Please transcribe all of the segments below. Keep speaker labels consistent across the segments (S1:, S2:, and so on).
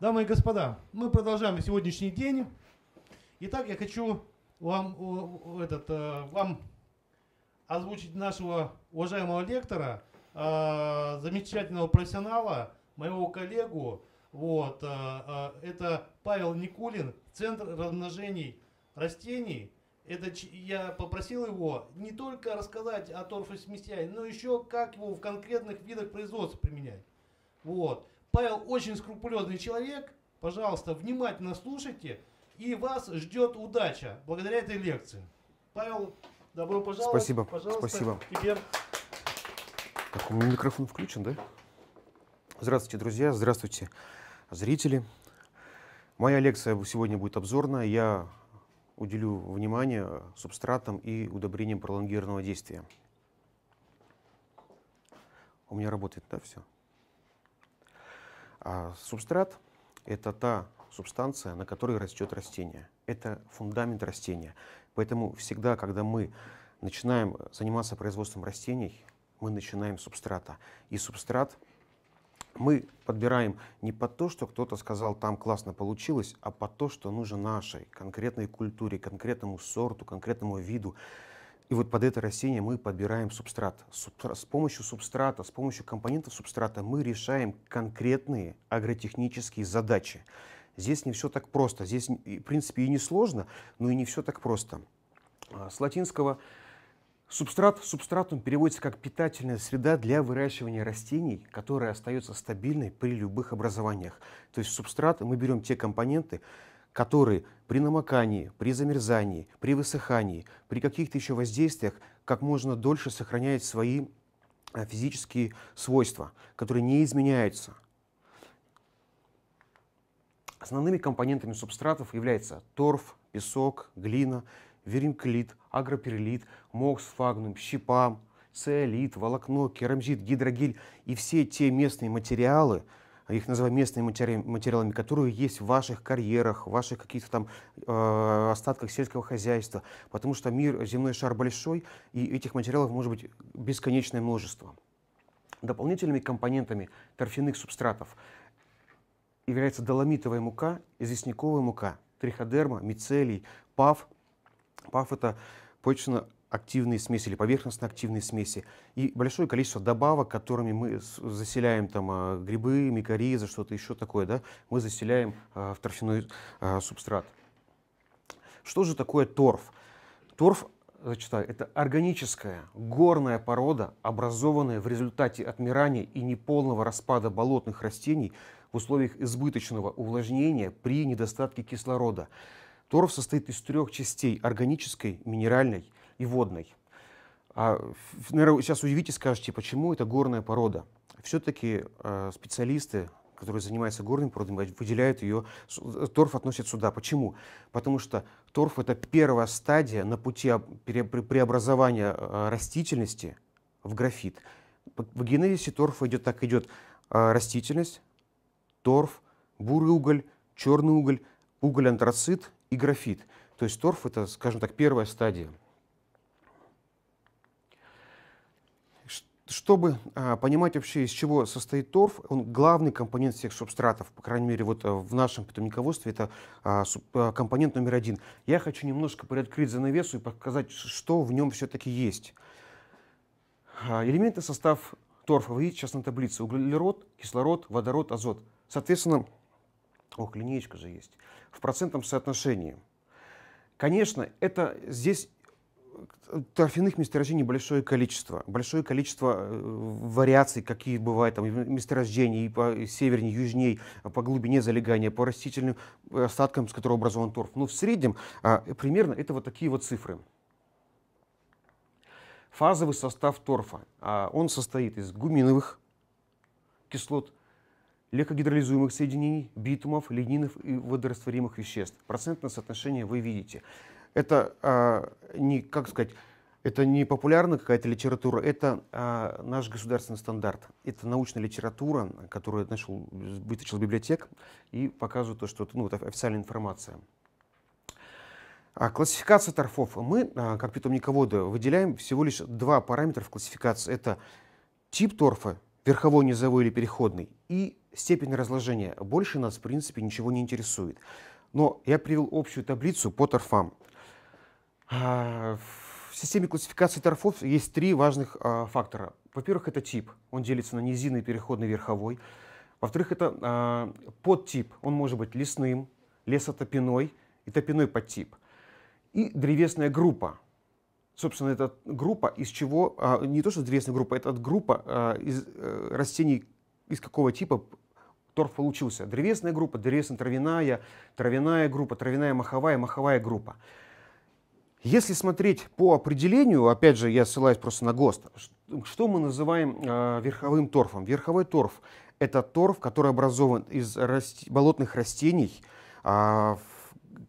S1: Дамы и господа, мы продолжаем сегодняшний день. Итак, я хочу вам, этот, э, вам озвучить нашего уважаемого лектора, э, замечательного профессионала, моего коллегу. Вот, э, это Павел Никулин, Центр размножений растений. Это я попросил его не только рассказать о торфосмесяе, но еще как его в конкретных видах производства применять. Вот. Павел очень скрупулезный человек. Пожалуйста, внимательно слушайте. И вас ждет удача благодаря этой лекции. Павел, добро пожаловать. Спасибо. Пожалуйста, Спасибо. Тебе. Так, у меня микрофон включен, да? Здравствуйте, друзья. Здравствуйте, зрители. Моя лекция сегодня будет обзорная. Я уделю внимание субстратам и удобрениям пролонгированного действия. У меня работает, да, все? А субстрат – это та субстанция, на которой растет растение. Это фундамент растения. Поэтому всегда, когда мы начинаем э, заниматься производством растений, мы начинаем с субстрата. И субстрат мы подбираем не под то, что кто-то сказал, там классно получилось, а под то, что нужно нашей конкретной культуре, конкретному сорту, конкретному виду. И вот под это растение мы подбираем субстрат. субстрат. С помощью субстрата, с помощью компонентов субстрата мы решаем конкретные агротехнические задачи. Здесь не все так просто. Здесь, в принципе, и не сложно, но и не все так просто. А, с латинского субстрат, субстратум переводится как питательная среда для выращивания растений, которая остается стабильной при любых образованиях. То есть субстрат мы берем те компоненты, которые при намокании, при замерзании, при высыхании, при каких-то еще воздействиях как можно дольше сохраняют свои э, физические свойства, которые не изменяются. Основными компонентами субстратов являются торф, песок, глина, веринклит, агропирелит, мокс, фагнум, щепа, цеолит, волокно, керамзит, гидрогель и все те местные материалы – а их называю местными материалами, которые есть в ваших карьерах, в ваших каких-то там э, остатках сельского хозяйства, потому что мир, земной шар большой, и этих материалов может быть бесконечное множество. Дополнительными компонентами торфяных субстратов является доломитовая мука, известняковая мука, триходерма, мицелий, пав. Пав – это почечно активные смеси или поверхностно-активные смеси и большое количество добавок, которыми мы заселяем там а, грибы, микоризы, что-то еще такое, да, мы заселяем а, в торфяной а, субстрат. Что же такое торф? Торф, зачитаю, это органическая горная порода, образованная в результате отмирания и неполного распада болотных растений в условиях избыточного увлажнения при недостатке кислорода. Торф состоит из трех частей – органической, минеральной и водной. А, наверное, сейчас удивитесь, скажете, почему это горная порода? Все-таки э, специалисты, которые занимаются горными породами, выделяют ее, э, торф относят сюда. Почему? Потому что торф – это первая стадия на пути преобразования э, растительности в графит. В генезисе торфа идет так, идет э, растительность, торф, бурый уголь, черный уголь, уголь-антрацит и графит. То есть торф – это, скажем так, первая стадия. Чтобы а, понимать вообще, из чего состоит торф, он главный компонент всех субстратов, по крайней мере, вот э, в нашем питомниководстве это а, суб, а, компонент номер один. Я хочу немножко приоткрыть занавесу и показать, что в нем все-таки есть. А, элементы состав торфа, вы видите сейчас на таблице, углерод, кислород, водород, азот. Соответственно, ох, линеечка же есть, в процентном соотношении. Конечно, это здесь торфяных месторождений большое количество, большое количество э, вариаций, какие бывают там месторождений и по севернее, южнее, э, по глубине залегания, по растительным э, остаткам, с которого образован торф. Ну, в среднем а, примерно это вот такие вот цифры. Фазовый состав торфа. А, он состоит из гуминовых кислот, легкогидролизуемых соединений, битумов, ленинов и водорастворимых веществ. Процентное соотношение вы видите это а, не, как сказать, это не популярная какая-то литература, это а, наш государственный стандарт. Это научная литература, которую нашел, вытащил библиотек и показывает то, что это ну, это официальная информация. А классификация торфов. Мы, а, как питомниководы, выделяем всего лишь два параметра в классификации. Это тип торфа, верховой, низовой или переходный, и степень разложения. Больше нас, в принципе, ничего не интересует. Но я привел общую таблицу по торфам – а, в системе классификации торфов есть три важных а, фактора. Во-первых, это тип. Он делится на низинный, переходный, верховой. Во-вторых, это а, подтип. Он может быть лесным, лесотопиной и топиной подтип. И древесная группа. Собственно, это группа, из чего... Не то, что древесная группа, это группа из э, растений, из какого типа торф получился. Древесная группа, древесно-травяная, травяная группа, травяная маховая, маховая группа. Если смотреть по определению, опять же, я ссылаюсь просто на ГОСТ, что мы называем э, верховым торфом? Верховой торф – это торф, который образован из раст... болотных растений, э,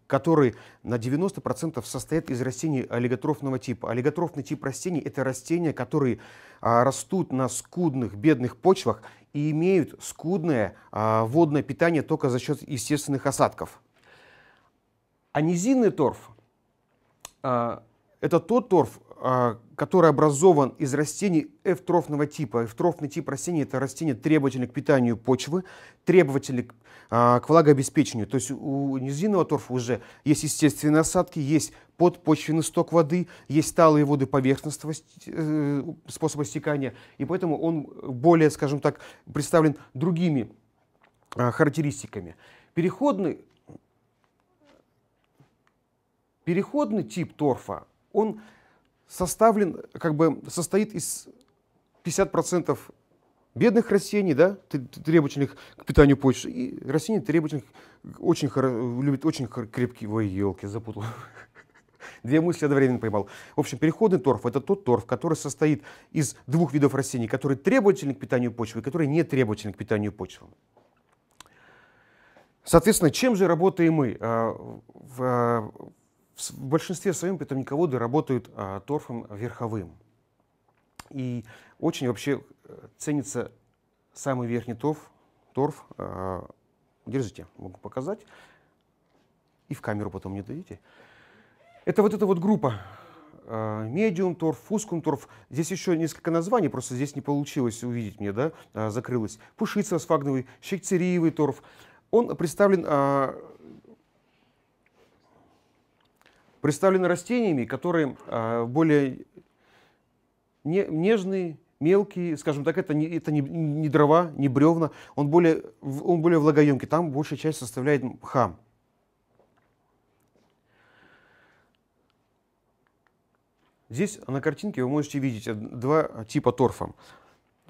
S1: который на 90% состоит из растений олиготрофного типа. Олиготрофный тип растений – это растения, которые э, растут на скудных, бедных почвах и имеют скудное э, водное питание только за счет естественных осадков. А низинный торф – а, это тот торф, а, который образован из растений эвтрофного типа. Эвтрофный тип растений – это растения требовательны к питанию почвы, требовательны к, а, к влагообеспечению. То есть у низинного торфа уже есть естественные осадки, есть подпочвенный сток воды, есть талые воды поверхностного э, способа стекания, и поэтому он более, скажем так, представлен другими характеристиками. Переходный Переходный тип торфа, он составлен, как бы состоит из 50% бедных растений, да, требовательных к питанию почвы, и растений требовательных, очень, любит очень крепкие, ой, елки, запутал. Две мысли одновременно поймал. В общем, переходный торф – это тот торф, который состоит из двух видов растений, которые требовательны к питанию почвы и которые не требовательны к питанию почвы. Соответственно, чем же работаем мы? А, в а, в большинстве своем питомниководы работают а, торфом верховым. И очень вообще э, ценится самый верхний торф. торф а, держите, могу показать. И в камеру потом не дадите. Это вот эта вот группа. А, Медиум торф, фускум торф. Здесь еще несколько названий, просто здесь не получилось увидеть мне, да, а, закрылось. Пушица сфагновый, щекцериевый торф. Он представлен а, представлены растениями, которые а, более нежные, мелкие, скажем так, это не, это не, не дрова, не бревна, он более, он более влагоемкий, там большая часть составляет хам. Здесь на картинке вы можете видеть два типа торфа.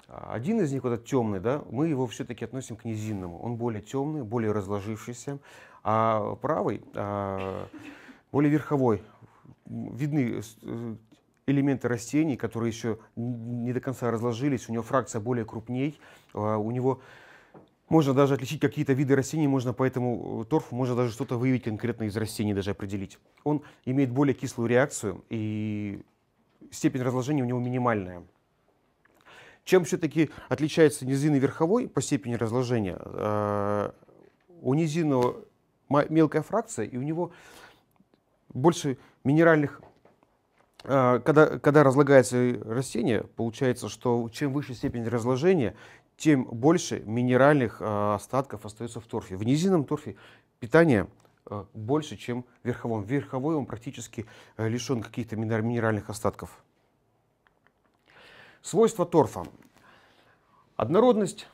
S1: Один из них, вот этот темный, да, мы его все-таки относим к низинному. Он более темный, более разложившийся. А правый, а, более верховой. Видны э, э, элементы растений, которые еще не до конца разложились, у него фракция более крупней, а у него можно даже отличить какие-то виды растений, можно по этому э, торфу, можно даже что-то выявить конкретно из растений, даже определить. Он имеет более кислую реакцию, и степень разложения у него минимальная. Чем все-таки отличается низины верховой по степени разложения? А, у низинного мелкая фракция, и у него больше минеральных, а, когда, когда разлагается растение, получается, что чем выше степень разложения, тем больше минеральных а, остатков остается в торфе. В низинном торфе питание а, больше, чем в верховом. верховой он практически лишен каких-то минеральных остатков. Свойства торфа. Однородность,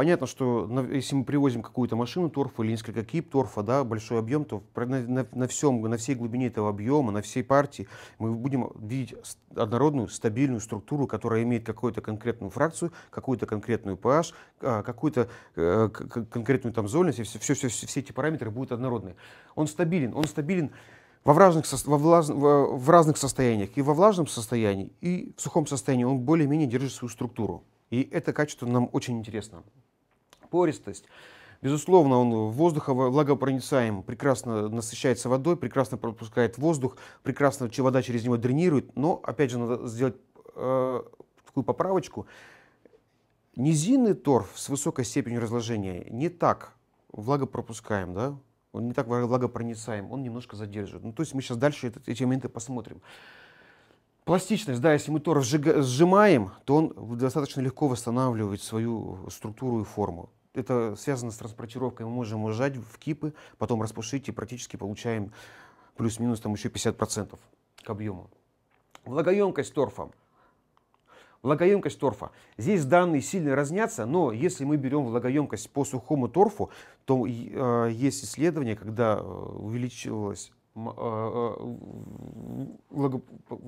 S1: Понятно, что на, если мы привозим какую-то машину торфа или несколько кип торфа, да, большой объем, то на, на, на, всем, на всей глубине этого объема, на всей партии мы будем видеть однородную, стабильную структуру, которая имеет какую-то конкретную фракцию, какую-то конкретную pH, а, какую-то э, конкретную там зольность, и все, все, все, все эти параметры будут однородные. Он стабилен, он стабилен во, разных, во, влаж, во в разных состояниях, и во влажном состоянии, и в сухом состоянии он более-менее держит свою структуру. И это качество нам очень интересно пористость. Безусловно, он воздухо-влагопроницаем, прекрасно насыщается водой, прекрасно пропускает воздух, прекрасно вода через него дренирует, но, опять же, надо сделать э, такую поправочку. Низинный торф с высокой степенью разложения не так влагопропускаем, да? он не так влагопроницаем, он немножко задерживает. Ну, то есть мы сейчас дальше этот, эти моменты посмотрим. Пластичность, да, если мы торф сжигаем, то он достаточно легко восстанавливает свою структуру и форму это связано с транспортировкой, мы можем ужать в кипы, потом распушить и практически получаем плюс-минус там еще 50% к объему. Влагоемкость торфа. Влагоемкость торфа. Здесь данные сильно разнятся, но если мы берем влагоемкость по сухому торфу, то э, есть исследования, когда э, увеличилась Э, э,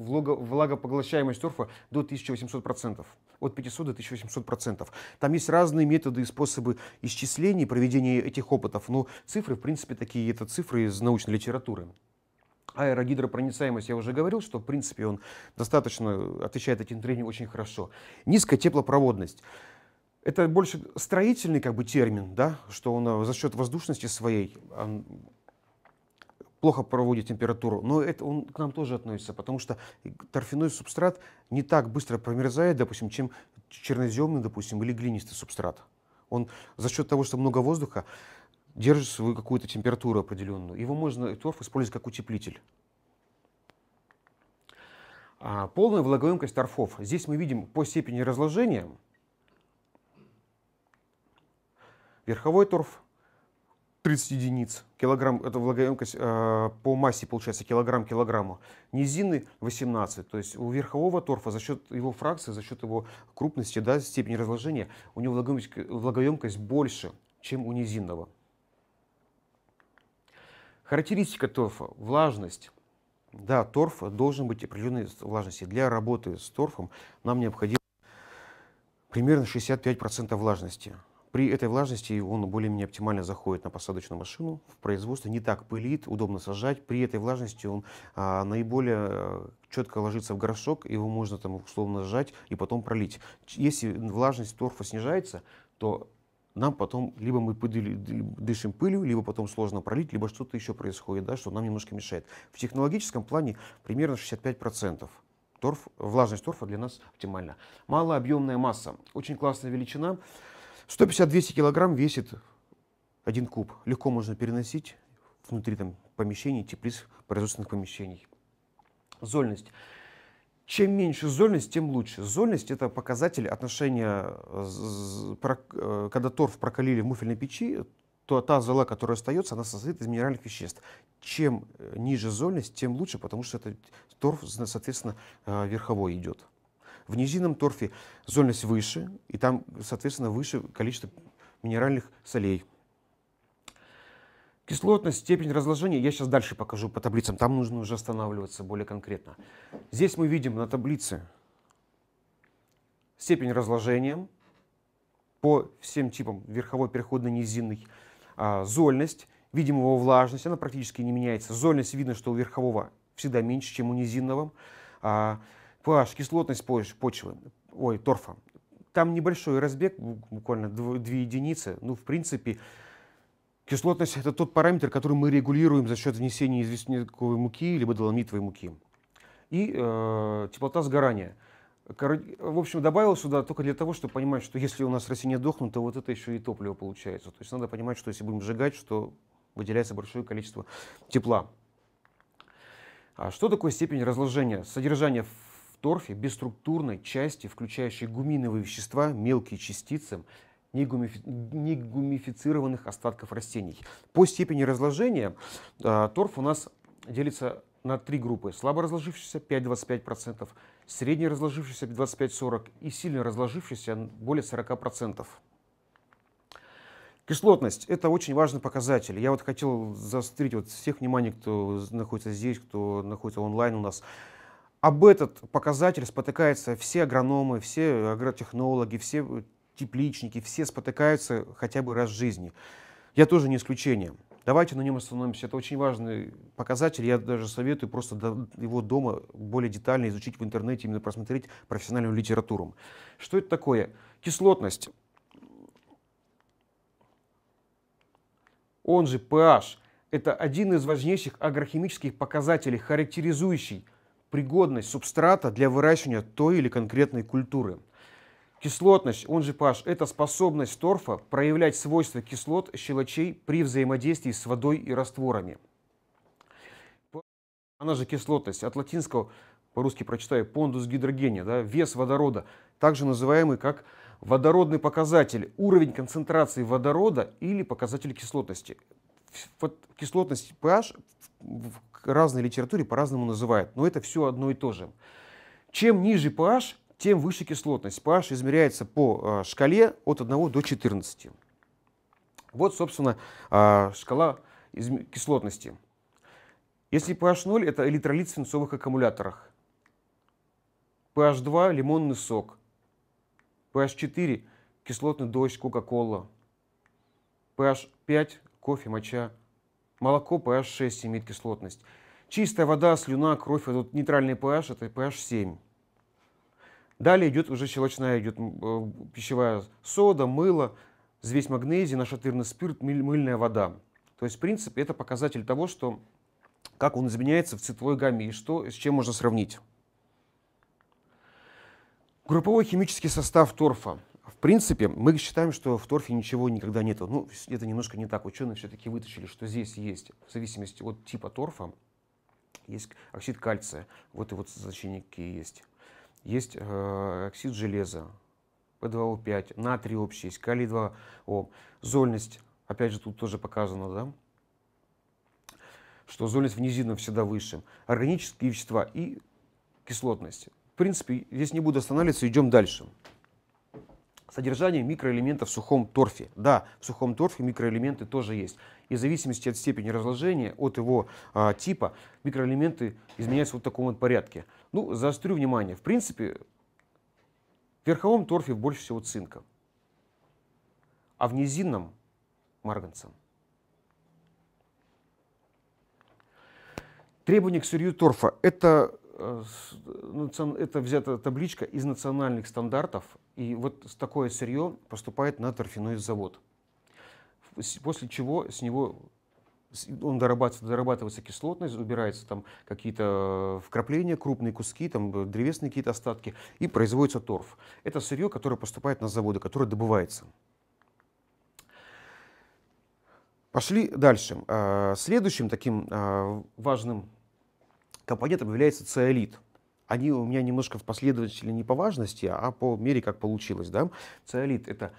S1: влагопоглощаемость торфа до 1800%, от 500 до 1800%. Там есть разные методы и способы исчислений, проведения этих опытов, но цифры, в принципе, такие, это цифры из научной литературы. Аэрогидропроницаемость, я уже говорил, что в принципе он достаточно отвечает этим трениям очень хорошо. Низкая теплопроводность. Это больше строительный как бы термин, да, что он э, за счет воздушности своей плохо проводит температуру, но это он к нам тоже относится, потому что торфяной субстрат не так быстро промерзает, допустим, чем черноземный, допустим, или глинистый субстрат. Он за счет того, что много воздуха, держит свою какую-то температуру определенную. Его можно, торф, использовать как утеплитель. А полная влагоемкость торфов. Здесь мы видим по степени разложения верховой торф, 30 единиц. Килограмм, это влагоемкость э, по массе получается, килограмм килограмму. Низины 18. То есть у верхового торфа за счет его фракции, за счет его крупности, да, степени разложения, у него влагоемкость, влагоемкость больше, чем у низинного. Характеристика торфа. Влажность. Да, торф должен быть определенной влажности. Для работы с торфом нам необходимо примерно 65% влажности. При этой влажности он более-менее оптимально заходит на посадочную машину, в производство не так пылит, удобно сажать. При этой влажности он а, наиболее э, четко ложится в горшок, его можно там условно сжать и потом пролить. Если влажность торфа снижается, то нам потом либо мы дышим пылью, либо потом сложно пролить, либо что-то еще происходит, да, что нам немножко мешает. В технологическом плане примерно 65% торф, влажность торфа для нас оптимальна. Малообъемная масса, очень классная величина. 150-200 килограмм весит один куб. Легко можно переносить внутри там, помещений, теплиц, производственных помещений. Зольность. Чем меньше зольность, тем лучше. Зольность – это показатель отношения, э, э, когда торф прокалили в муфельной печи, то та зола, которая остается, она состоит из минеральных веществ. Чем э, ниже зольность, тем лучше, потому что этот торф, соответственно, верховой идет. В низинном торфе зольность выше, и там, соответственно, выше количество минеральных солей. Кислотность, степень разложения я сейчас дальше покажу по таблицам, там нужно уже останавливаться более конкретно. Здесь мы видим на таблице степень разложения по всем типам верховой, переходный, низинный. а, зольность, видимого влажность, она практически не меняется. Зольность видно, что у верхового всегда меньше, чем у низинного. А, pH, кислотность почвы, ой, торфа. Там небольшой разбег, буквально 2, единицы. Ну, в принципе, кислотность – это тот параметр, который мы регулируем за счет внесения известняковой муки либо доломитовой муки. И э, теплота сгорания. В общем, добавил сюда только для того, чтобы понимать, что если у нас растения дохнут, то вот это еще и топливо получается. То есть надо понимать, что если будем сжигать, что выделяется большое количество тепла. А что такое степень разложения? Содержание торфе бесструктурной части, включающей гуминовые вещества, мелкие частицы, негумифицированных остатков растений. По степени разложения э, торф у нас делится на три группы. Слабо разложившийся 5-25%, средне разложившийся 25-40% и сильно разложившийся более 40%. Кислотность – это очень важный показатель. Я вот хотел заострить вот всех внимание, кто находится здесь, кто находится онлайн у нас – об этот показатель спотыкаются все агрономы, все э, агротехнологи, все э, тепличники, все спотыкаются хотя бы раз в жизни. Я тоже не исключение. Давайте на нем остановимся. Это очень важный показатель. Я даже советую просто его дома более детально изучить в интернете, именно просмотреть профессиональную литературу. Что это такое? Кислотность. Он же pH. Это один из важнейших агрохимических показателей, характеризующий пригодность субстрата для выращивания той или конкретной культуры. Кислотность, он же pH, это способность торфа проявлять свойства кислот, щелочей при взаимодействии с водой и растворами. Она же кислотность, от латинского, по-русски прочитаю, пондус гидрогения, да, вес водорода, также называемый как водородный показатель, уровень концентрации водорода или показатель кислотности. Вот кислотность pH разной литературе по-разному называют, но это все одно и то же. Чем ниже pH, тем выше кислотность. pH измеряется по э, шкале от 1 до 14. Вот, собственно, э, шкала кислотности. Если pH 0 – это электролит в свинцовых аккумуляторах. pH 2 – лимонный сок. pH 4 – кислотный дождь, кока-кола. pH 5 – кофе, моча. Молоко pH 6 имеет кислотность. Чистая вода, слюна, кровь, вот нейтральный pH, это pH 7. Далее идет уже щелочная, идет э, пищевая сода, мыло, звесь магнезии, нашатырный спирт, мыльная вода. То есть, в принципе, это показатель того, что, как он изменяется в цветовой гамме и что, с чем можно сравнить. Групповой химический состав торфа. В принципе, мы считаем, что в торфе ничего никогда нету. Ну, это немножко не так. Ученые все-таки вытащили, что здесь есть, в зависимости от типа торфа, есть оксид кальция. Вот и вот значения какие есть. Есть э, оксид железа, P2O5, натрий общий есть, калий-2О, зольность. Опять же, тут тоже показано, да? что зольность в низинном всегда выше. Органические вещества и кислотность. В принципе, здесь не буду останавливаться, идем дальше. Содержание микроэлементов в сухом торфе. Да, в сухом торфе микроэлементы тоже есть. И в зависимости от степени разложения, от его а, типа, микроэлементы изменяются вот в таком вот порядке. Ну, заострю внимание. В принципе, в верховом торфе больше всего цинка, а в низинном – марганца. Требования к сырью торфа – это Э, ну, это взята табличка из национальных стандартов, и вот такое сырье поступает на торфяной завод. После чего с него он дорабатывается, дорабатывается кислотность, убираются там какие-то э, вкрапления, крупные куски, там э, древесные какие-то остатки, и производится торф. Это сырье, которое поступает на заводы, которое добывается. Пошли дальше. Следующим таким важным Компонентом является циолит. Они у меня немножко в последовательности не по важности, а по мере, как получилось. Да? Циолит — это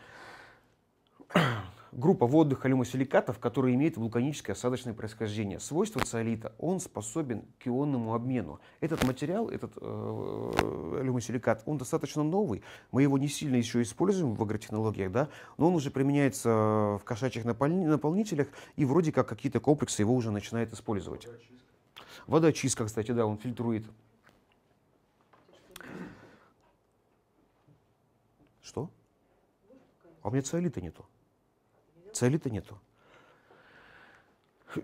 S1: группа водных алюмосиликатов, которые имеют вулканическое осадочное происхождение. Свойство циолита, он способен к ионному обмену. Этот материал, этот э, алюмосиликат, он достаточно новый. Мы его не сильно еще используем в агротехнологиях, да, но он уже применяется в кошачьих наполнителях, и вроде как какие-то комплексы его уже начинают использовать. Водочистка, кстати, да, он фильтрует. Что? А у меня циолита нету. Циолита нету.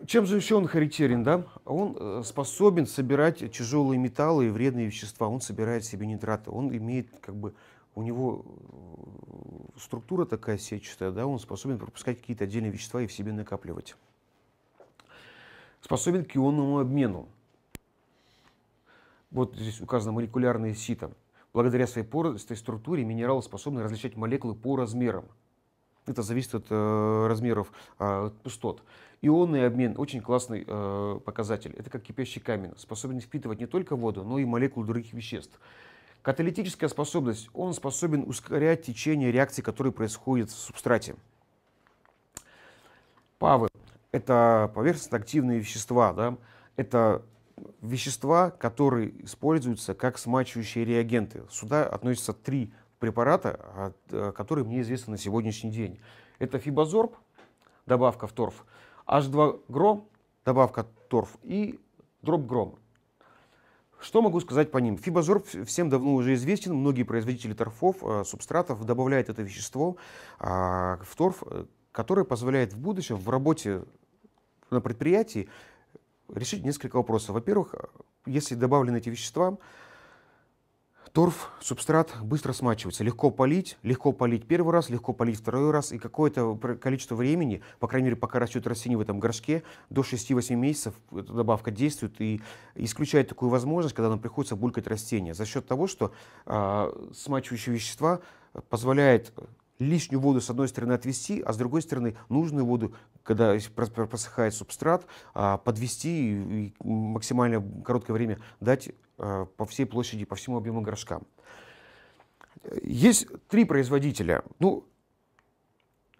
S1: Чем же еще он характерен, да? Он э, способен собирать тяжелые металлы и вредные вещества. Он собирает себе нитраты. Он имеет, как бы, у него э, структура такая сетчатая, да, он способен пропускать какие-то отдельные вещества и в себе накапливать способен к ионному обмену. Вот здесь указано молекулярное сито. Благодаря своей пористой структуре минералы способны различать молекулы по размерам. Это зависит от э, размеров э, пустот. Ионный обмен – очень классный э, показатель. Это как кипящий камень, способен впитывать не только воду, но и молекулы других веществ. Каталитическая способность – он способен ускорять течение реакции, которые происходят в субстрате. Павы это поверхностно-активные вещества, да? это вещества, которые используются как смачивающие реагенты. Сюда относятся три препарата, а, э, которые мне известны на сегодняшний день. Это фибозорб, добавка в торф, H2-гром, добавка торф и дроп Что могу сказать по ним? Фибозорб всем давно уже известен. Многие производители торфов, э, субстратов добавляют это вещество а, в торф э, который позволяет в будущем в работе на предприятии решить несколько вопросов. Во-первых, если добавлены эти вещества, торф, субстрат быстро смачивается. Легко полить, легко полить первый раз, легко полить второй раз. И какое-то количество времени, по крайней мере, пока растет растение в этом горшке, до 6-8 месяцев эта добавка действует и исключает такую возможность, когда нам приходится булькать растение. За счет того, что э, смачивающие вещества позволяют лишнюю воду с одной стороны отвести, а с другой стороны нужную воду, когда просыхает субстрат, а, подвести и максимально короткое время дать а, по всей площади, по всему объему горшка. Есть три производителя. Ну,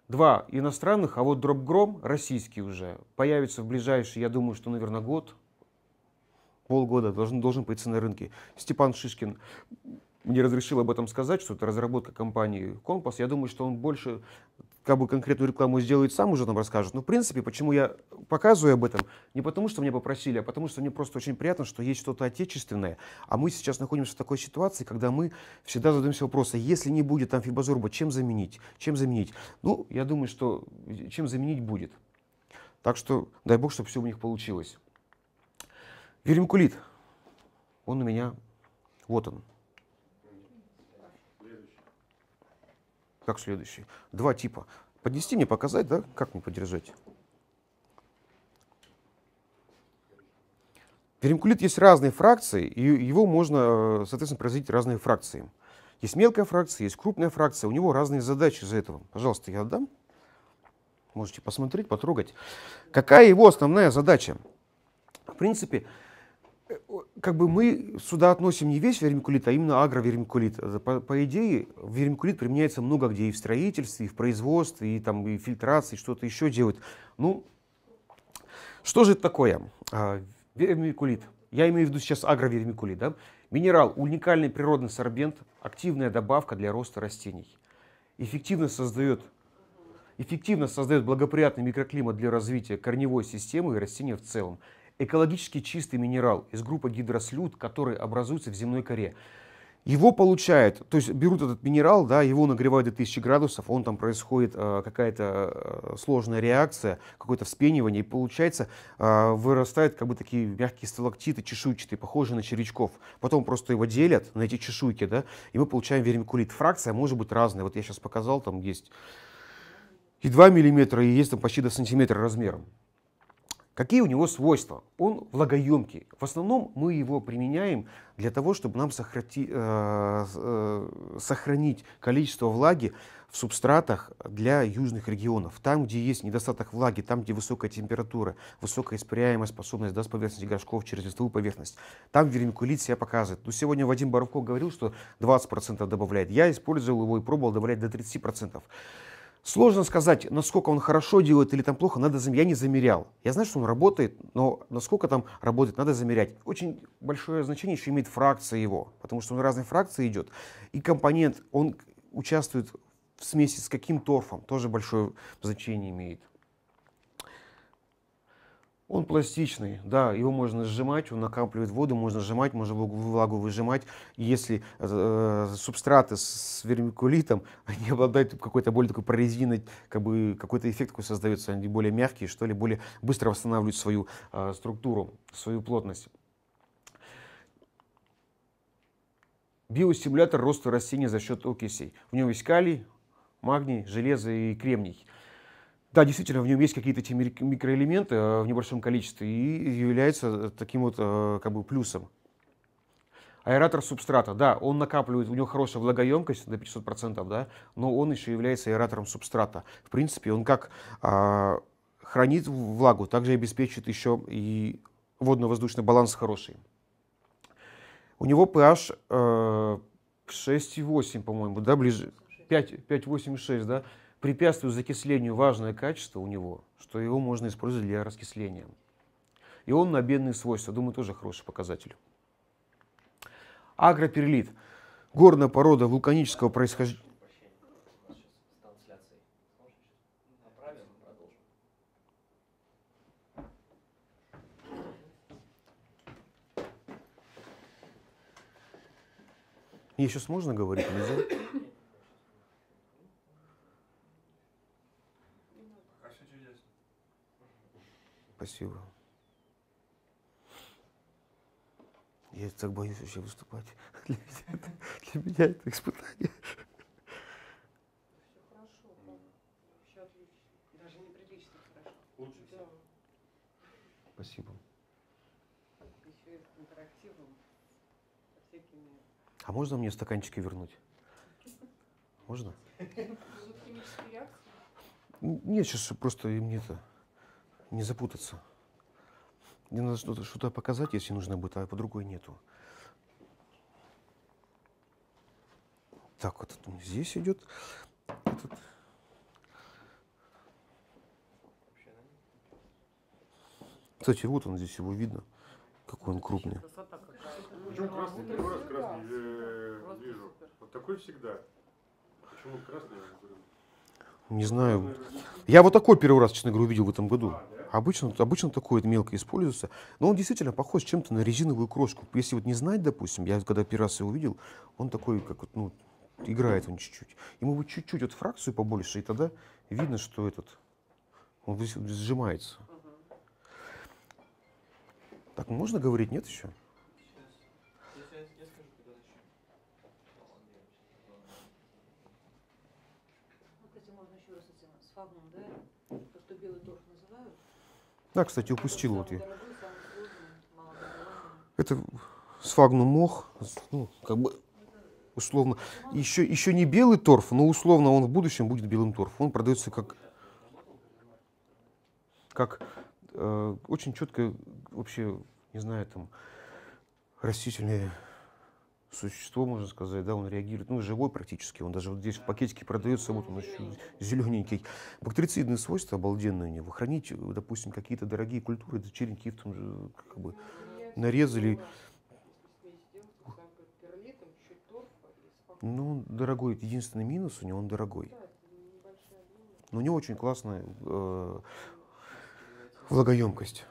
S1: два иностранных, а вот дропгром российский уже появится в ближайший, я думаю, что, наверное, год, полгода должен, должен появиться на рынке. Степан Шишкин мне разрешил об этом сказать, что это разработка компании «Компас». Я думаю, что он больше как бы конкретную рекламу сделает сам, уже нам расскажет. Но, ну, в принципе, почему я показываю об этом, не потому, что меня попросили, а потому, что мне просто очень приятно, что есть что-то отечественное. А мы сейчас находимся в такой ситуации, когда мы всегда задаемся вопросом, если не будет там фибозорба, чем заменить? Чем заменить? Ну, я думаю, что чем заменить будет. Так что дай бог, чтобы все у них получилось. Веремкулит. Он у меня, вот он. как следующий. Два типа. Поднести мне, показать, да? Как мне подержать? Перимкулит есть разные фракции, и его можно, э, соответственно, производить разные фракции. Есть мелкая фракция, есть крупная фракция, у него разные задачи из-за этого. Пожалуйста, я отдам. Можете посмотреть, потрогать. Какая его основная задача? В принципе, Э, как бы мы сюда относим не весь вермикулит, а именно агровермикулит. По, по идее, вермикулит применяется много где и в строительстве, и в производстве, и там и фильтрации, что-то еще делают. Ну, что же это такое? А, вермикулит. Я имею в виду сейчас агровермикулит. Да? Минерал – уникальный природный сорбент, активная добавка для роста растений. Эффективно создает, эффективно создает благоприятный микроклимат для развития корневой системы и растения в целом – экологически чистый минерал из группы гидрослюд, который образуется в земной коре. Его получают, то есть берут этот минерал, да, его нагревают до 1000 градусов, он там происходит э, какая-то э, сложная реакция, какое-то вспенивание, и получается э, вырастают как бы такие мягкие сталактиты, чешуйчатые, похожие на червячков. Потом просто его делят на эти чешуйки, да, и мы получаем вермикулит. Фракция может быть разная, вот я сейчас показал, там есть и 2 миллиметра, и есть там почти до сантиметра размером. Какие у него свойства? Он влагоемкий. В основном мы его применяем для того, чтобы нам сохрати, э, э, сохранить количество влаги в субстратах для южных регионов. Там, где есть недостаток влаги, там, где высокая температура, высокая испаряемая способность да, поверхности горшков через листовую поверхность, там вермикулит себя показывает. Ну, сегодня Вадим Боровков говорил, что 20% добавляет. Я использовал его и пробовал добавлять до 30%. Сложно сказать, насколько он хорошо делает или там плохо, надо зам... я не замерял. Я знаю, что он работает, но насколько там работает, надо замерять. Очень большое значение еще имеет фракция его, потому что он в разные фракции идет. И компонент, он участвует в смеси с каким торфом, тоже большое значение имеет. Он пластичный, да, его можно сжимать, он накапливает воду, можно сжимать, можно влагу выжимать. если э, субстраты с вермикулитом, они обладают какой-то более такой прорезиной, как бы какой-то эффект такой создается, они более мягкие, что ли, более быстро восстанавливают свою э, структуру, свою плотность. Биостимулятор роста растений за счет окисей. В нем есть калий, магний, железо и кремний – да, действительно, в нем есть какие-то эти микроэлементы э, в небольшом количестве и является э, таким вот э, как бы плюсом. Аэратор субстрата, да, он накапливает, у него хорошая влагоемкость до 500%, да, но он еще является аэратором субстрата. В принципе, он как а, хранит влагу, также обеспечит еще и водно-воздушный баланс хороший. У него pH э, 6,8, по-моему, да, ближе 5,86, да препятствует закислению важное качество у него, что его можно использовать для раскисления. И он на бедные свойства, думаю, тоже хороший показатель. Агроперлит. Горная порода вулканического происхождения. Мне сейчас можно говорить, нельзя? Спасибо. Я так боюсь вообще выступать. Для меня это, для меня это испытание. Все хорошо. Все отлично. Даже неприлично хорошо. Лучше да. всего. Спасибо. Еще и с интерактивом. Всякими... А можно мне стаканчики вернуть? Можно? Нет, сейчас просто им не то не запутаться. Мне надо что-то что, показать, если нужно будет, а по другой нету. Так, вот здесь идет. Этот. Кстати, вот он здесь, его видно, какой он крупный.
S2: Почему красный? Первый раз красный э, вижу. Вот такой всегда. Почему красный?
S1: Не знаю. Я вот такой первый раз, честно говоря, увидел в этом году. Обычно, обычно такое мелко используется. Но он действительно похож чем-то на резиновую крошку. Если вот не знать, допустим, я когда первый раз его увидел, он такой, как вот, ну, играет он чуть-чуть. Ему бы чуть-чуть вот фракцию побольше, и тогда видно, что этот, он сжимается. Так можно говорить, нет еще? Давайте можно еще раз этим с да? То, что белый торф называют. Да, кстати, упустил вот я. Это сфагнум мох, ну, как бы условно. Еще, еще не белый торф, но условно он в будущем будет белым торф. Он продается как, как э, очень четко вообще, не знаю, там, растительные существо, можно сказать, да, он реагирует, ну, живой практически, он даже вот здесь в пакетике продается, вот он еще зелененький. Бактерицидные свойства обалденные у него. Хранить, допустим, какие-то дорогие культуры, это черенки в том же, как бы, нарезали. Ну, он дорогой, единственный минус у него, он дорогой. Но у него очень классная э, влагоемкость.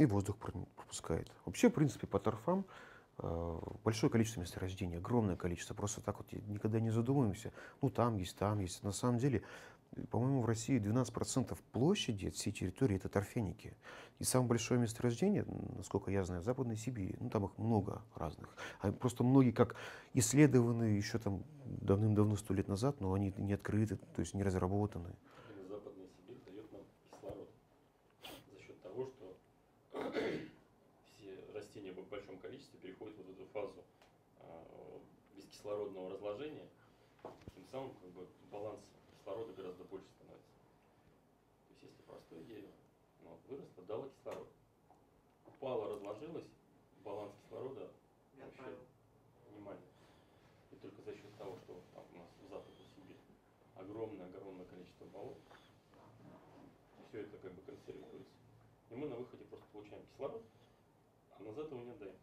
S1: и воздух пропускает. Вообще, в принципе, по торфам э, большое количество месторождений, огромное количество. Просто так вот никогда не задумываемся. Ну, там есть, там есть. На самом деле, э, по-моему, в России 12% площади от всей территории – это торфяники. И самое большое месторождение, насколько я знаю, в Западной Сибири. Ну, там их много разных. А просто многие как исследованы еще там давным-давно, сто лет назад, но они не открыты, то есть не разработаны.
S2: кислородного разложения, тем самым как бы, баланс кислорода гораздо больше становится. То есть если простое дерево, оно выросло, дало кислород, упало, разложилось, баланс кислорода Я вообще правил. минимальный. И только за счет того, что там у нас в Западе Сибирь огромное-огромное количество болот, все это как бы консервируется. И мы на выходе просто получаем кислород, а назад его не отдаем.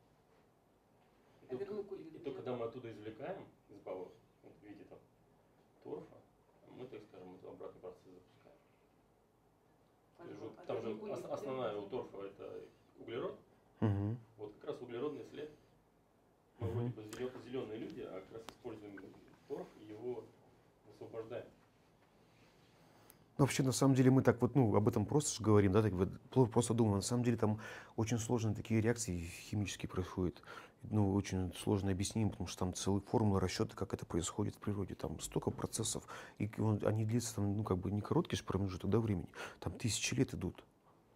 S2: Это а глыкуль то, когда мы оттуда извлекаем из болот, вот в виде там торфа, мы, так скажем, обратный процесс запускаем. А там же ос основная у торфа это углерод. Угу. Вот как раз углеродный след. Мы угу. вроде бы зеленые люди,
S1: Ну, вообще, на самом деле, мы так вот, ну, об этом просто говорим, да, так вот, просто думаем. На самом деле, там очень сложные такие реакции химические происходят. Ну, очень сложно объяснить, потому что там целые формулы расчета, как это происходит в природе. Там столько процессов, и он, они длятся там, ну, как бы не короткий промежуток да, времени. Там тысячи лет идут.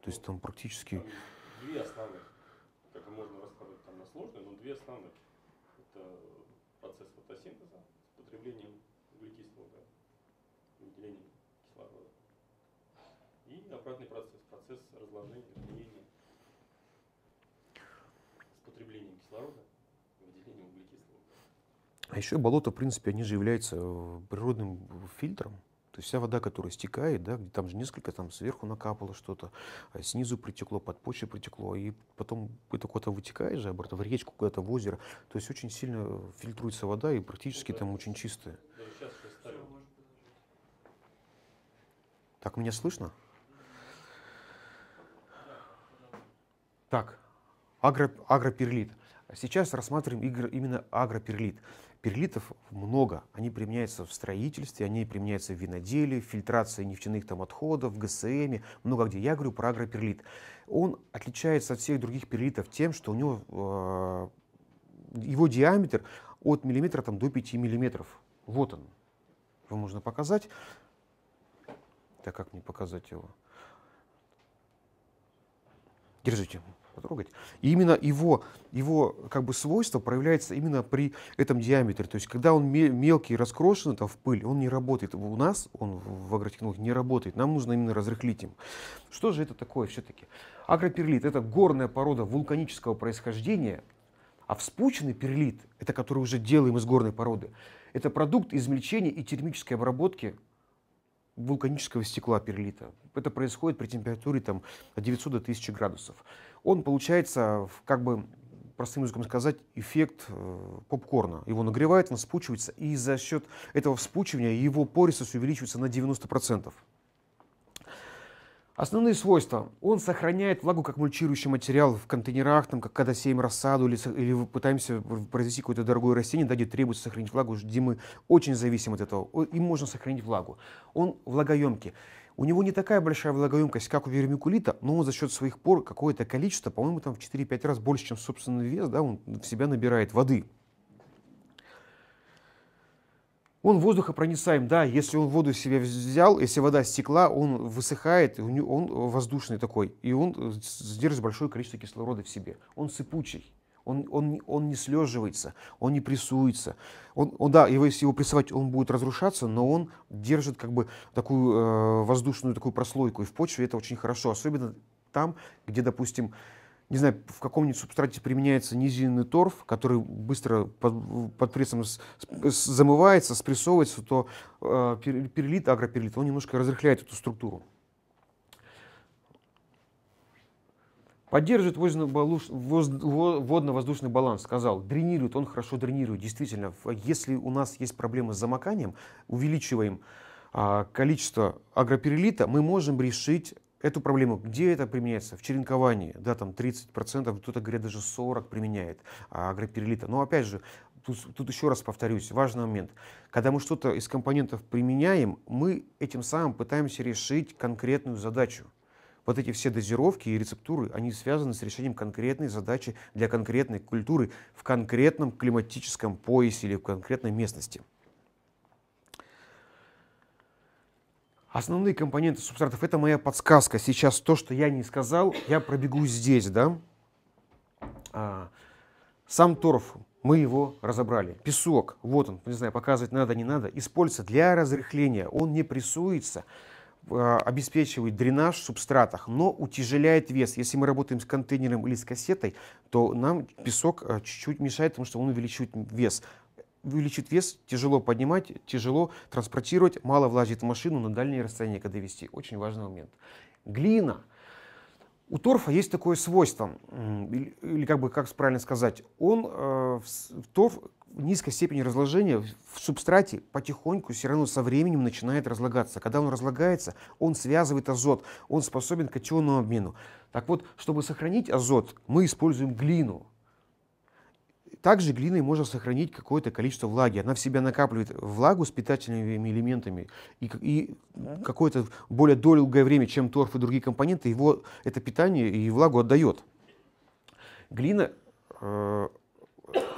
S1: То есть там практически... Там
S2: две основных. Как можно рассказывать там на сложные, но две основных. Это процесс фотосинтеза с отложения, влияние с потреблением кислорода, выделением
S1: углекислого. А еще болото, в принципе, они же являются э, природным фильтром. То есть вся вода, которая стекает, да, где там же несколько, там сверху накапало что-то, а снизу притекло, под почву притекло, и потом это куда-то вытекает же обратно в речку, куда-то в озеро. То есть очень сильно фильтруется вода и практически ну, там да. очень чистая. Да, так, меня слышно? Так, агро, агроперлит. Сейчас рассматриваем игр, именно агроперлит. Перлитов много. Они применяются в строительстве, они применяются в виноделии, в фильтрации нефтяных там отходов, в ГСМ, много где. Я говорю про агроперлит. Он отличается от всех других перлитов тем, что у него э, его диаметр от миллиметра там, до 5 миллиметров. Вот он. Его можно показать. Так как мне показать его? Держите потрогать. И именно его, его как бы свойство проявляется именно при этом диаметре. То есть, когда он мелкий, раскрошен там, в пыль, он не работает. У нас он в агротехнологии не работает. Нам нужно именно разрыхлить им. Что же это такое все-таки? Агроперлит – это горная порода вулканического происхождения, а вспученный перлит, это который уже делаем из горной породы, это продукт измельчения и термической обработки вулканического стекла перлита. Это происходит при температуре там, от 900 до 1000 градусов. Он получается, как бы простым языком сказать, эффект э, попкорна. Его нагревает, он вспучивается, и за счет этого вспучивания его пористость увеличивается на 90%. Основные свойства. Он сохраняет влагу как мульчирующий материал в контейнерах, там, как когда сеем рассаду или, или пытаемся произвести какое-то дорогое растение, да, где требуется сохранить влагу, где мы очень зависим от этого. Им можно сохранить влагу. Он влагоемкий. У него не такая большая влагоемкость, как у вермикулита, но он за счет своих пор какое-то количество, по-моему, там в 4-5 раз больше, чем собственный вес, да, он в себя набирает воды. Он воздухопроницаем, да, если он воду себе взял, если вода стекла, он высыхает, он воздушный такой, и он э, содержит большое количество кислорода в себе. Он сыпучий, он, он, он не слеживается, он не прессуется. Он, он, да, его, если его прессовать, он будет разрушаться, но он держит как бы такую э, воздушную такую прослойку, и в почве это очень хорошо, особенно там, где, допустим, не знаю, в каком-нибудь субстрате применяется низинный торф, который быстро под, под прессом с, с, замывается, спрессовывается, то э, перелит, агроперлит, он немножко разрыхляет эту структуру. Поддерживает водно-воздушный баланс, сказал. Дренирует, он хорошо дренирует. Действительно, если у нас есть проблемы с замоканием, увеличиваем а, количество агроперелита, мы можем решить эту проблему, где это применяется? В черенковании, да, там 30%, кто-то говорит, даже 40% применяет а, агропирелита. Но опять же, тут, тут еще раз повторюсь, важный момент. Когда мы что-то из компонентов применяем, мы этим самым пытаемся решить конкретную задачу. Вот эти все дозировки и рецептуры, они связаны с решением конкретной задачи для конкретной культуры в конкретном климатическом поясе или в конкретной местности. Основные компоненты субстратов – это моя подсказка. Сейчас то, что я не сказал, я пробегу здесь, да? А, сам торф, мы его разобрали. Песок, вот он, не знаю, показывать надо, не надо, используется для разрыхления. Он не прессуется, а, обеспечивает дренаж в субстратах, но утяжеляет вес. Если мы работаем с контейнером или с кассетой, то нам песок а, чуть-чуть мешает, потому что он увеличивает вес увеличит вес, тяжело поднимать, тяжело транспортировать, мало влазит в машину на дальние расстояния, когда вести. Очень важный момент. Глина. У торфа есть такое свойство, или, как бы как правильно сказать, он э, в, в торф в низкой степени разложения в субстрате потихоньку все равно со временем начинает разлагаться. Когда он разлагается, он связывает азот, он способен к кационному обмену. Так вот, чтобы сохранить азот, мы используем глину. Также глиной можно сохранить какое-то количество влаги. Она в себя накапливает влагу с питательными элементами. И, и какое-то более долгое время, чем торф и другие компоненты, его это питание и влагу отдает. Глина э,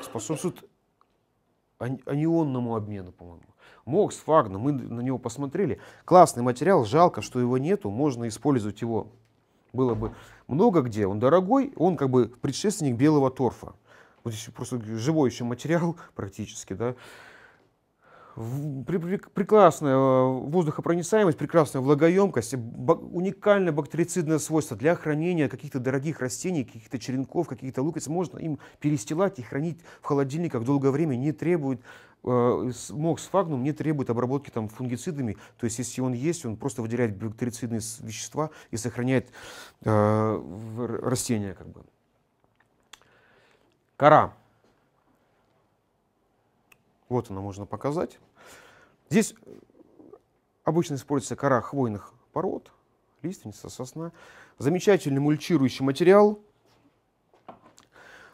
S1: способствует анионному обмену, по-моему. Мокс, фагна, мы на него посмотрели. Классный материал, жалко, что его нету, можно использовать его было бы много где. Он дорогой, он как бы предшественник белого торфа вот здесь просто живой еще материал практически, да, прекрасная э, воздухопроницаемость, прекрасная влагоемкость, уникальное бактерицидное свойство для хранения каких-то дорогих растений, каких-то черенков, каких-то луковиц. Можно им перестилать и хранить в холодильниках долгое время, не требует э, мокс фагнум не требует обработки там, фунгицидами, то есть если он есть, он просто выделяет бактерицидные вещества и сохраняет э, растения. Как бы. Кора. Вот она, можно показать. Здесь э, обычно используется кора хвойных пород, лиственница, сосна. Замечательный мульчирующий материал,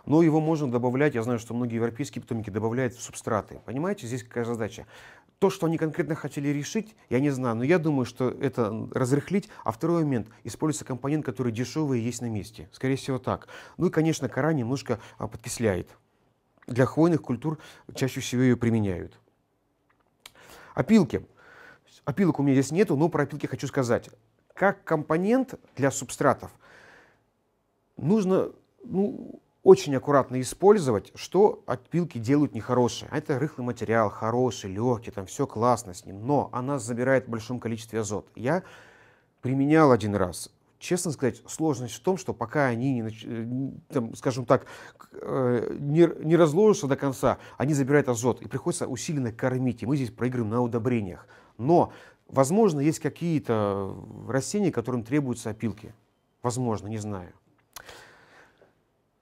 S1: но его можно добавлять, я знаю, что многие европейские питомники добавляют в субстраты. Понимаете, здесь какая задача? то, что они конкретно хотели решить, я не знаю, но я думаю, что это разрыхлить. А второй момент, используется компонент, который дешевый и есть на месте. Скорее всего так. Ну и, конечно, кора немножко а, подкисляет. Для хвойных культур чаще всего ее применяют. Опилки. Опилок у меня здесь нету, но про опилки хочу сказать. Как компонент для субстратов нужно ну, очень аккуратно использовать, что отпилки делают нехорошие. это рыхлый материал, хороший, легкий, там все классно с ним, но она забирает в большом количестве азот. Я применял один раз. Честно сказать, сложность в том, что пока они, не, э, там, скажем так, э, не, не разложатся до конца, они забирают азот, и приходится усиленно кормить, и мы здесь проигрываем на удобрениях. Но, возможно, есть какие-то э, растения, которым требуются опилки. Возможно, не знаю.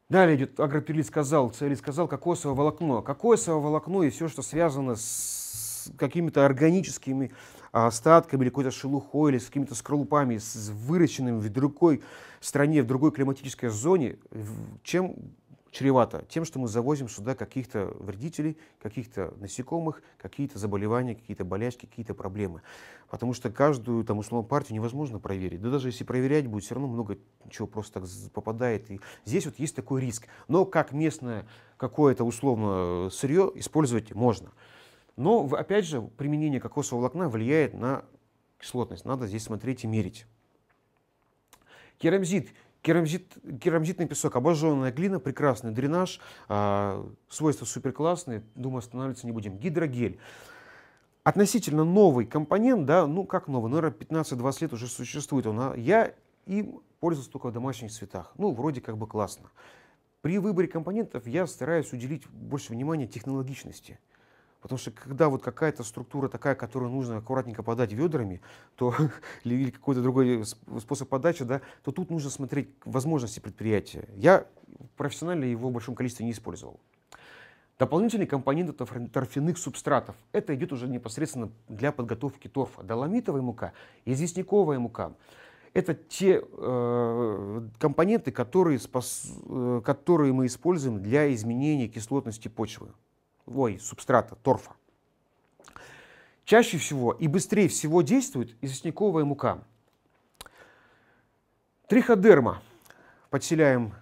S1: Далее идет агропилит сказал, царит сказал кокосовое волокно. Кокосовое волокно и все, что связано с какими-то органическими а, остатками или какой-то шелухой или с какими-то скорлупами, с выращенным в другой стране, в другой климатической зоне, чем чревато тем, что мы завозим сюда каких-то вредителей, каких-то насекомых, какие-то заболевания, какие-то болячки, какие-то проблемы. Потому что каждую там условно партию невозможно проверить. Да даже если проверять будет, все равно много чего просто так попадает. И здесь вот есть такой риск. Но как местное какое-то условно сырье использовать можно. Но, опять же, применение кокосового волокна влияет на кислотность. Надо здесь смотреть и мерить. Керамзит Керамзит, керамзитный песок, обожженная глина, прекрасный дренаж, э, свойства суперклассные, думаю, останавливаться не будем. Гидрогель. Относительно новый компонент, да, ну как новый, наверное, 15-20 лет уже существует он. А я им пользуюсь только в домашних цветах. Ну, вроде как бы классно. При выборе компонентов я стараюсь уделить больше внимания технологичности. Потому что когда вот какая-то структура такая, которую нужно аккуратненько подать ведрами, то, или какой-то другой способ подачи, да, то тут нужно смотреть возможности предприятия. Я профессионально его в большом количестве не использовал. Дополнительный компонент это торфяных субстратов. Это идет уже непосредственно для подготовки торфа. Доломитовая мука, известняковая мука. Это те э, компоненты, которые, спас, э, которые мы используем для изменения кислотности почвы ой, субстрата, торфа. Чаще всего и быстрее всего действует известняковая мука. Триходерма. Подселяем,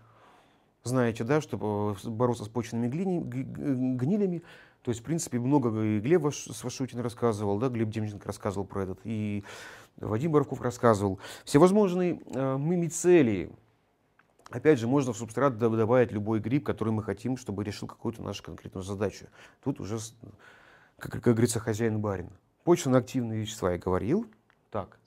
S1: знаете, да, чтобы э, бороться с почвенными глини, гнилями. То есть, в принципе, много и Глеб Свашутин рассказывал, да, Глеб Демченко рассказывал про этот, и Вадим Боровков рассказывал. Всевозможные э, мимицелии, Опять же, можно в субстрат добавить любой гриб, который мы хотим, чтобы решил какую-то нашу конкретную задачу. Тут уже, как, как говорится, хозяин барин. Почвенно-активные вещества, я говорил. Так,